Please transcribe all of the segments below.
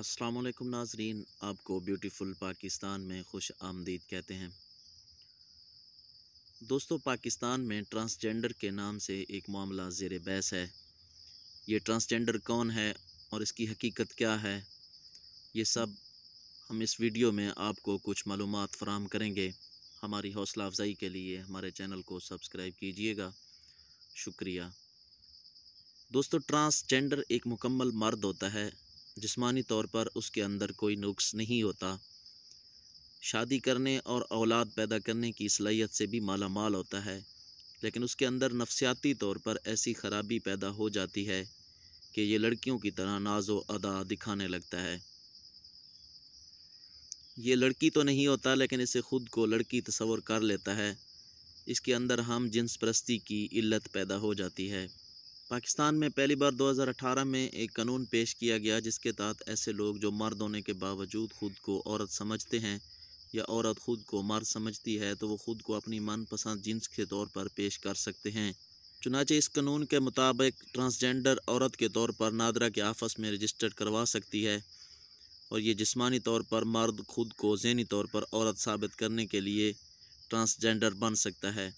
अस्सलाम नाजरीन आपको ब्यूटीफुल पाकिस्तान में खुश आमदीद कहते हैं दोस्तों पाकिस्तान में ट्रांसजेंडर के नाम से एक मामला ज़ेर बहस है ये ट्रांसजेंडर कौन है और इसकी हकीकत क्या है ये सब हम इस वीडियो में आपको कुछ मालूम फ़राम करेंगे हमारी हौसला अफजाई के लिए हमारे चैनल को सब्सक्राइब कीजिएगा शुक्रिया दोस्तों ट्रांसजेंडर एक मुकम्मल मर्द होता है जिसमानी तौर पर उसके अंदर कोई नुक्स नहीं होता शादी करने और औलाद पैदा करने की सलाहियत से भी माला माल होता है लेकिन उसके अंदर नफसियाती तौर पर ऐसी खराबी पैदा हो जाती है कि ये लड़कियों की तरह नाजो अदा दिखाने लगता है ये लड़की तो नहीं होता लेकिन इसे ख़ुद को लड़की तस्वर कर लेता है इसके अंदर हम जिन्स परस्ती की इल्लत पैदा हो जाती है पाकिस्तान में पहली बार 2018 में एक कानून पेश किया गया जिसके तहत ऐसे लोग जो मर्द होने के बावजूद ख़ुद को औरत समझते हैं या औरत ख़ुद को मर्द समझती है तो वो ख़ुद को अपनी मनपसंद जिन्स के तौर पर पेश कर सकते हैं चुनाचे इस कानून के मुताबिक ट्रांसजेंडर औरत के तौर पर नादरा के आफस में रजिस्टर करवा सकती है और ये जिस्मानी तौर पर मर्द खुद को जहनी तौर पर औरत साबित करने के लिए ट्रांसजेंडर बन सकता है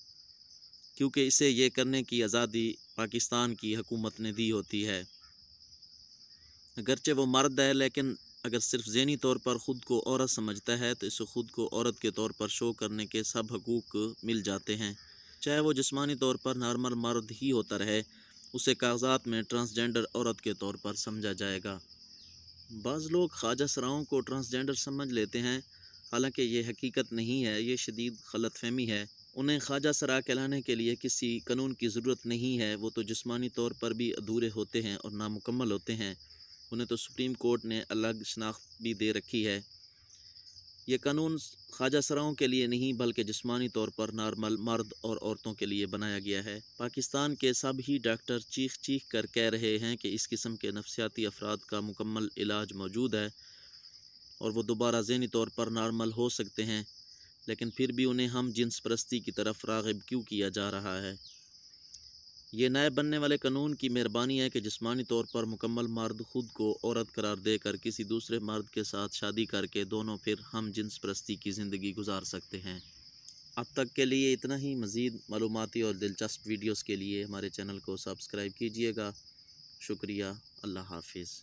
क्योंकि इसे ये करने की आज़ादी पाकिस्तान की हकूमत ने दी होती है अगरचे वो मर्द है लेकिन अगर सिर्फ जहनी तौर पर ख़ुद को औरत समझता है तो इसे ख़ुद को औरत के तौर पर शो करने के सब हकूक़ मिल जाते हैं चाहे वो जिसमानी तौर पर नॉर्मल मर्द ही होता रहे उसे कागजात में ट्रांसजेंडर औरत के तौर पर समझा जाएगा बाज़ लोग ख्वाजा सराओं को ट्रांसजेंडर समझ लेते हैं हालांकि ये हकीकत नहीं है ये शदीद गलत फहमी है उन्हें ख्वाजा सरा कहलाने के लिए किसी कानून की ज़रूरत नहीं है वो तो जिस्मानी तौर पर भी अधूरे होते हैं और नामुकम्मल होते हैं उन्हें तो सुप्रीम कोर्ट ने अलग शनाख्त भी दे रखी है ये कानून ख्वाजा सराओं के लिए नहीं बल्कि जिस्मानी तौर पर नॉर्मल मर्द और औरतों के लिए बनाया गया है पाकिस्तान के सब ही डॉक्टर चीख चीख कर कह रहे हैं कि इस किस्म के नफसियाती अफराद का मुकम्मल इलाज मौजूद है और वो दोबारा जहनी तौर पर नॉर्मल हो सकते हैं लेकिन फिर भी उन्हें हम जिन्स परस्ती की तरफ रागब क्यों किया जा रहा है ये नए बनने वाले कानून की मेहरबानी है कि जिसमानी तौर पर मुकम्मल मर्द खुद को औरत करार देकर किसी दूसरे मर्द के साथ शादी करके दोनों फिर हम जिन्स परस्ती की ज़िंदगी गुजार सकते हैं अब तक के लिए इतना ही मज़ीद मालूमती और दिलचस्प वीडियोज़ के लिए हमारे चैनल को सब्सक्राइब कीजिएगा शुक्रिया अल्लाह हाफिज़